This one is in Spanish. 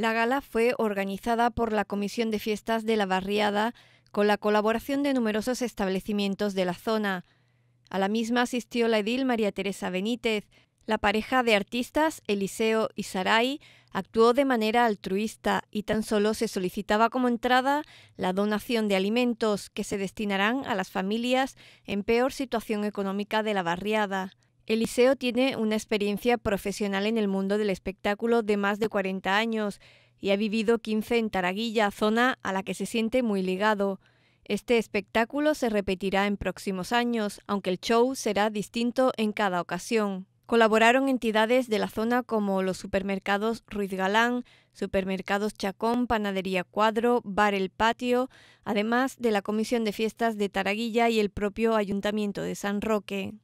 La gala fue organizada por la Comisión de Fiestas de la Barriada con la colaboración de numerosos establecimientos de la zona. A la misma asistió la edil María Teresa Benítez. La pareja de artistas, Eliseo y Sarai actuó de manera altruista y tan solo se solicitaba como entrada la donación de alimentos que se destinarán a las familias en peor situación económica de la barriada. Eliseo tiene una experiencia profesional en el mundo del espectáculo de más de 40 años y ha vivido 15 en Taraguilla, zona a la que se siente muy ligado. Este espectáculo se repetirá en próximos años, aunque el show será distinto en cada ocasión. Colaboraron entidades de la zona como los supermercados Ruiz Galán, Supermercados Chacón, Panadería Cuadro, Bar El Patio, además de la Comisión de Fiestas de Taraguilla y el propio Ayuntamiento de San Roque.